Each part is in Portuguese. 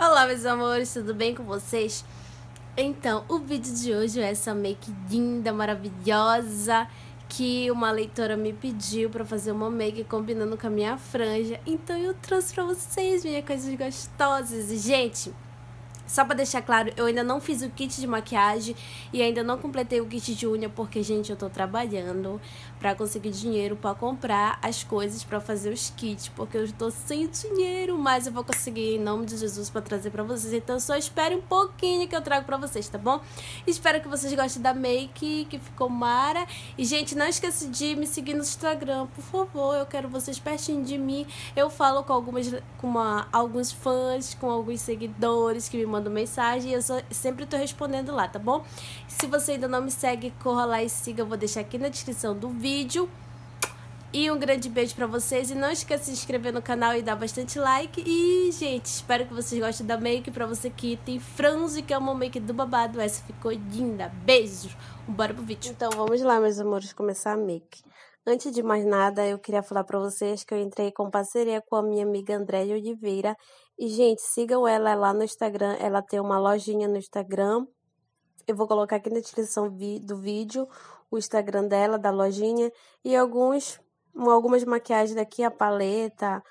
Olá, meus amores, tudo bem com vocês? Então, o vídeo de hoje é essa make linda, maravilhosa, que uma leitora me pediu para fazer uma make combinando com a minha franja. Então eu trouxe para vocês, minhas coisas gostosas. E, gente, só pra deixar claro, eu ainda não fiz o kit de maquiagem e ainda não completei o kit de unha porque, gente, eu tô trabalhando pra conseguir dinheiro pra comprar as coisas pra fazer os kits, porque eu tô sem dinheiro, mas eu vou conseguir em nome de Jesus pra trazer pra vocês. Então só espere um pouquinho que eu trago pra vocês, tá bom? Espero que vocês gostem da make, que ficou mara. E, gente, não esqueça de me seguir no Instagram, por favor. Eu quero vocês pertinho de mim. Eu falo com algumas com uma, ah, alguns fãs, com alguns seguidores que me mandam manda mensagem e eu sempre tô respondendo lá, tá bom? Se você ainda não me segue, corra lá e siga, eu vou deixar aqui na descrição do vídeo. E um grande beijo pra vocês. E não esqueça de se inscrever no canal e dar bastante like. E, gente, espero que vocês gostem da make. Pra você que tem franze, que é uma make do babado. Essa ficou linda. Beijos. Bora pro vídeo. Então, vamos lá, meus amores, começar a make. Antes de mais nada, eu queria falar pra vocês que eu entrei com parceria com a minha amiga Andréia Oliveira. E, gente, sigam ela lá no Instagram. Ela tem uma lojinha no Instagram. Eu vou colocar aqui na descrição do vídeo o Instagram dela, da lojinha, e alguns, algumas maquiagens daqui, a paleta,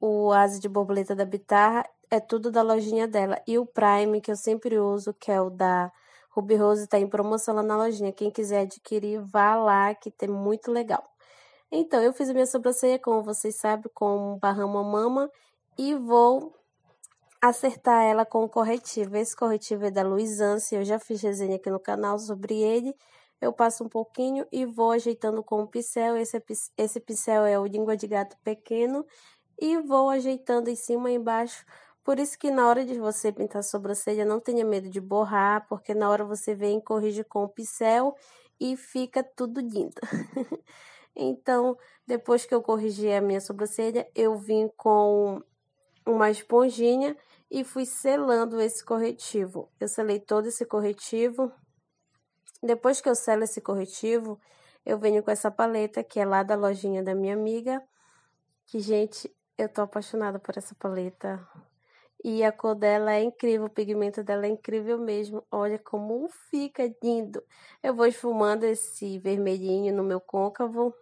o asa de borboleta da Bitarra, é tudo da lojinha dela. E o Prime, que eu sempre uso, que é o da Ruby Rose, tá em promoção lá na lojinha. Quem quiser adquirir, vá lá, que tem muito legal. Então, eu fiz a minha sobrancelha, como vocês sabem, com Barrama Mama, e vou acertar ela com o corretivo. Esse corretivo é da Luiz Anse, eu já fiz resenha aqui no canal sobre ele. Eu passo um pouquinho e vou ajeitando com o pincel. Esse, é esse pincel é o língua de gato pequeno e vou ajeitando em cima e embaixo. Por isso que na hora de você pintar a sobrancelha, não tenha medo de borrar, porque na hora você vem e corrige com o pincel e fica tudo lindo. então, depois que eu corrigi a minha sobrancelha, eu vim com uma esponjinha e fui selando esse corretivo. Eu selei todo esse corretivo. Depois que eu selo esse corretivo, eu venho com essa paleta que é lá da lojinha da minha amiga. Que, gente, eu tô apaixonada por essa paleta. E a cor dela é incrível, o pigmento dela é incrível mesmo. Olha como fica lindo. Eu vou esfumando esse vermelhinho no meu côncavo.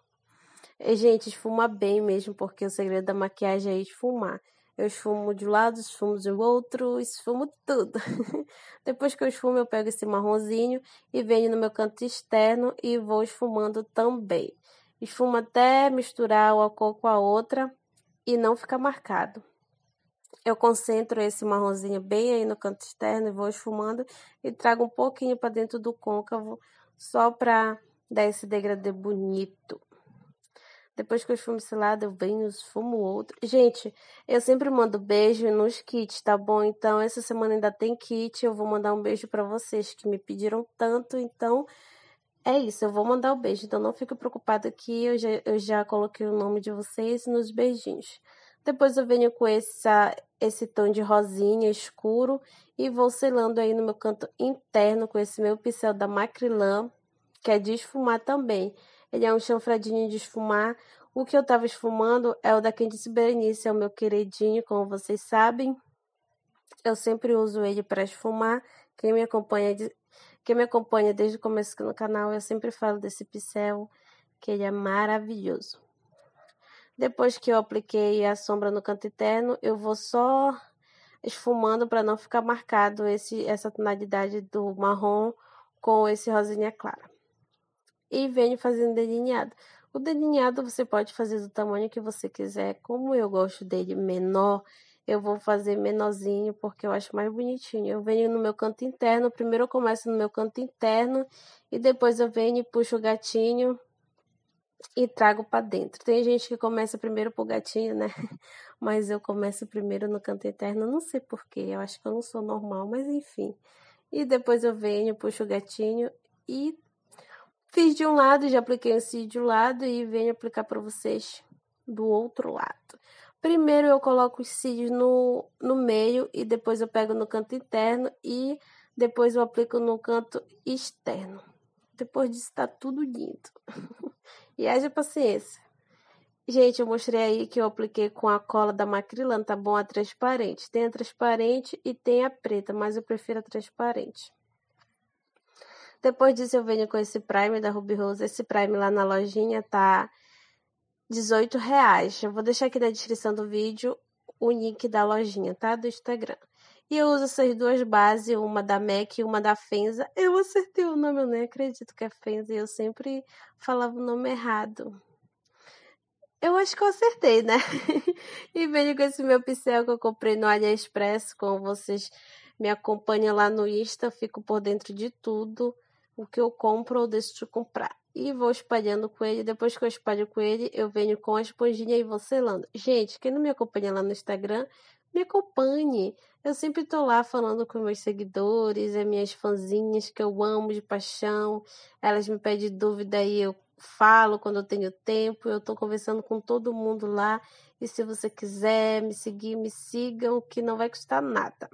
E, gente, esfuma bem mesmo, porque o segredo da maquiagem é esfumar. Eu esfumo de um lado, esfumo do outro, esfumo tudo. Depois que eu esfumo, eu pego esse marronzinho e venho no meu canto externo e vou esfumando também. Esfumo até misturar uma cor com a outra e não ficar marcado. Eu concentro esse marronzinho bem aí no canto externo e vou esfumando e trago um pouquinho para dentro do côncavo só para dar esse degradê bonito. Depois que eu esfumo esse lado, eu venho, e o outro. Gente, eu sempre mando beijo nos kits, tá bom? Então, essa semana ainda tem kit. Eu vou mandar um beijo para vocês que me pediram tanto. Então, é isso. Eu vou mandar o um beijo. Então, não fique preocupado que eu já, eu já coloquei o nome de vocês nos beijinhos. Depois eu venho com essa, esse tom de rosinha escuro e vou selando aí no meu canto interno com esse meu pincel da Macrilã, que é de esfumar também. Ele é um chanfradinho de esfumar. O que eu estava esfumando é o da Candice Berenice, é o meu queridinho, como vocês sabem. Eu sempre uso ele para esfumar. Quem me acompanha de... quem me acompanha desde o começo aqui no canal, eu sempre falo desse pincel, que ele é maravilhoso. Depois que eu apliquei a sombra no canto interno, eu vou só esfumando para não ficar marcado esse, essa tonalidade do marrom com esse rosinha clara e venho fazendo delineado. O delineado você pode fazer do tamanho que você quiser, como eu gosto dele menor, eu vou fazer menorzinho porque eu acho mais bonitinho. Eu venho no meu canto interno, primeiro eu começo no meu canto interno e depois eu venho e puxo o gatinho e trago para dentro. Tem gente que começa primeiro pro gatinho, né? Mas eu começo primeiro no canto interno, não sei porquê, eu acho que eu não sou normal, mas enfim. E depois eu venho, puxo o gatinho e Fiz de um lado, já apliquei assim de um lado e venho aplicar para vocês do outro lado. Primeiro eu coloco os cílios no, no meio e depois eu pego no canto interno e depois eu aplico no canto externo. Depois disso tá tudo lindo. e haja paciência. Gente, eu mostrei aí que eu apliquei com a cola da Macrylan, tá bom? A transparente. Tem a transparente e tem a preta, mas eu prefiro a transparente. Depois disso eu venho com esse Prime da Ruby Rose. Esse Prime lá na lojinha tá R$18,00. Eu vou deixar aqui na descrição do vídeo o link da lojinha, tá? Do Instagram. E eu uso essas duas bases, uma da MAC e uma da Fenza. Eu acertei o nome, eu nem acredito que é Fenza. E eu sempre falava o nome errado. Eu acho que eu acertei, né? e venho com esse meu pincel que eu comprei no AliExpress, como vocês me acompanham lá no Insta, fico por dentro de tudo o que eu compro ou deixo de comprar. E vou espalhando com ele. Depois que eu espalho com ele, eu venho com a esponjinha e vou selando. Gente, quem não me acompanha lá no Instagram, me acompanhe. Eu sempre tô lá falando com meus seguidores, as minhas fãzinhas que eu amo de paixão. Elas me pedem dúvida e eu falo quando eu tenho tempo. Eu tô conversando com todo mundo lá. E se você quiser me seguir, me sigam, que não vai custar nada.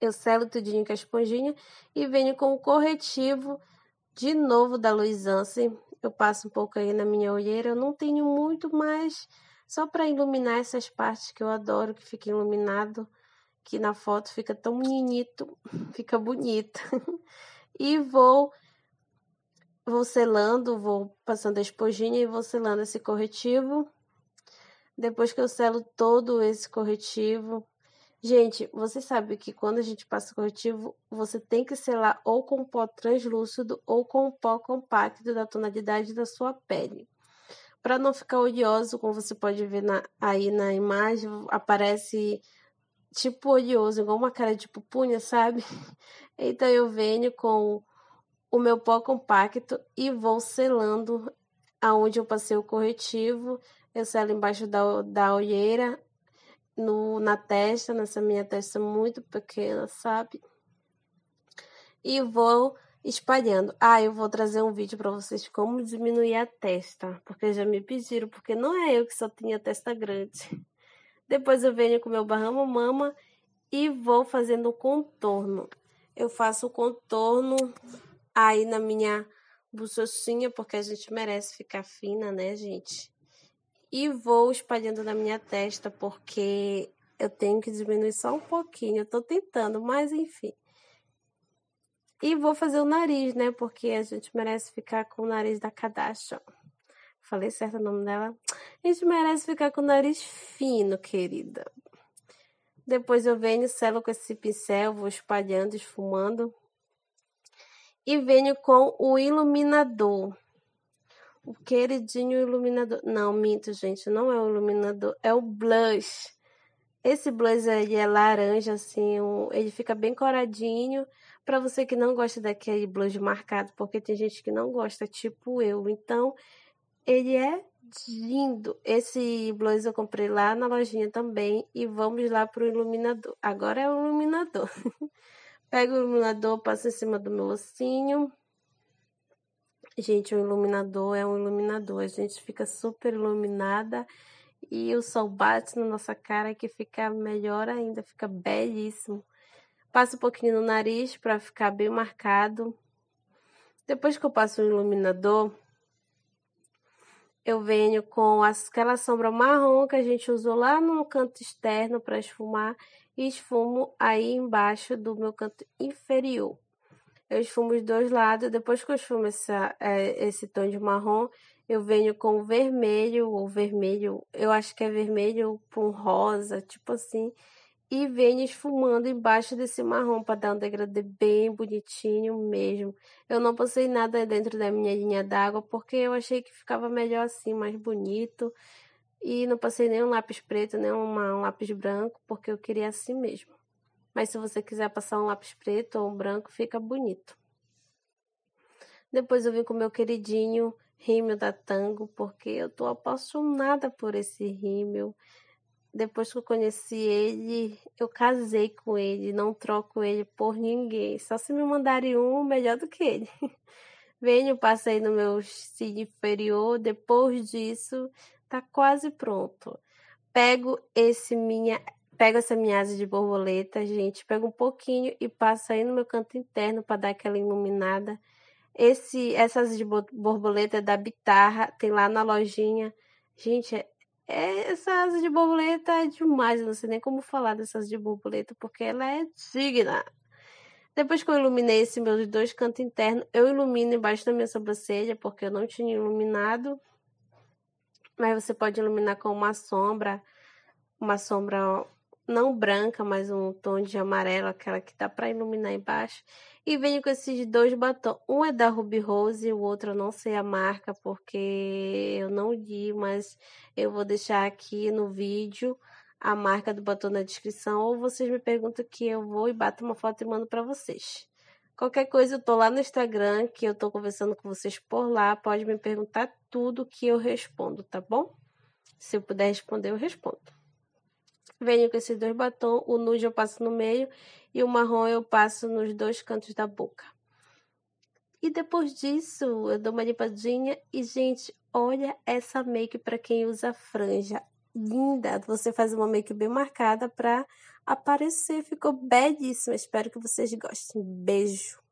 Eu selo tudinho com a esponjinha e venho com o corretivo de novo da Luiz Anse. Eu passo um pouco aí na minha olheira. Eu não tenho muito, mais só para iluminar essas partes que eu adoro, que fica iluminado, que na foto fica tão bonito, fica bonita. e vou vou selando, vou passando a esponjinha e vou selando esse corretivo. Depois que eu selo todo esse corretivo, Gente, você sabe que quando a gente passa corretivo, você tem que selar ou com pó translúcido ou com pó compacto da tonalidade da sua pele. Para não ficar oleoso, como você pode ver na, aí na imagem, aparece tipo oleoso, igual uma cara de pupunha, sabe? Então eu venho com o meu pó compacto e vou selando aonde eu passei o corretivo. Eu selo embaixo da, da olheira no, na testa, nessa minha testa muito pequena, sabe? E vou espalhando. Ah, eu vou trazer um vídeo para vocês como diminuir a testa, porque já me pediram, porque não é eu que só tinha testa grande. Depois eu venho com meu barramo Mama e vou fazendo o contorno. Eu faço o contorno aí na minha bochochinha, porque a gente merece ficar fina, né, gente? e vou espalhando na minha testa porque eu tenho que diminuir só um pouquinho. Eu tô tentando, mas enfim. E vou fazer o nariz, né? Porque a gente merece ficar com o nariz da Kardashian. Falei certo o nome dela? A gente merece ficar com o nariz fino, querida. Depois eu venho, selo com esse pincel, vou espalhando, esfumando. E venho com o iluminador. O queridinho iluminador. Não, minto, gente. Não é o iluminador. É o blush. Esse blush aí é laranja, assim. Um... Ele fica bem coradinho. Para você que não gosta daquele blush marcado, porque tem gente que não gosta, tipo eu. Então, ele é lindo. Esse blush eu comprei lá na lojinha também. E vamos lá pro iluminador. Agora é o iluminador. Pego o iluminador, passo em cima do meu ossinho. Gente, o um iluminador é um iluminador. A gente fica super iluminada e o sol bate na nossa cara que fica melhor ainda, fica belíssimo. Passo um pouquinho no nariz para ficar bem marcado. Depois que eu passo o iluminador, eu venho com aquela sombra marrom que a gente usou lá no canto externo para esfumar e esfumo aí embaixo do meu canto inferior eu esfumo os dois lados. Depois que eu esfumo essa, é, esse tom de marrom, eu venho com o vermelho ou vermelho, eu acho que é vermelho com rosa, tipo assim, e venho esfumando embaixo desse marrom para dar um degradê bem bonitinho mesmo. Eu não passei nada dentro da minha linha d'água porque eu achei que ficava melhor assim, mais bonito. E não passei nenhum lápis preto, nem um lápis branco, porque eu queria assim mesmo mas se você quiser passar um lápis preto ou um branco, fica bonito. Depois eu vim com meu queridinho rímel da Tango, porque eu tô apaixonada por esse rímel. Depois que eu conheci ele, eu casei com ele, não troco ele por ninguém. Só se me mandarem um melhor do que ele. Venho, passei no meu cílio inferior, depois disso tá quase pronto. Pego esse minha pego essa minha asa de borboleta, gente, pego um pouquinho e passo aí no meu canto interno para dar aquela iluminada. Esse, essa asa de borboleta da Bitarra tem lá na lojinha. Gente, é, é essa asa de borboleta é demais. Eu não sei nem como falar dessa asa de borboleta, porque ela é digna. Depois que eu iluminei esses meus dois cantos internos, eu ilumino embaixo da minha sobrancelha, porque eu não tinha iluminado. Mas você pode iluminar com uma sombra, uma sombra não branca, mas um tom de amarelo, aquela que dá para iluminar embaixo. E venho com esses dois batons. Um é da Ruby Rose, e o outro eu não sei a marca porque eu não li, mas eu vou deixar aqui no vídeo a marca do batom na descrição. Ou vocês me perguntam que eu vou e bato uma foto e mando para vocês. Qualquer coisa, eu tô lá no Instagram, que eu tô conversando com vocês por lá. Pode me perguntar tudo que eu respondo, tá bom? Se eu puder responder, eu respondo. Venho com esses dois batons, o nude eu passo no meio e o marrom eu passo nos dois cantos da boca. E depois disso, eu dou uma limpadinha e, gente, olha essa make para quem usa franja. Linda! Você faz uma make bem marcada para aparecer. Ficou belíssima. Espero que vocês gostem. Beijo!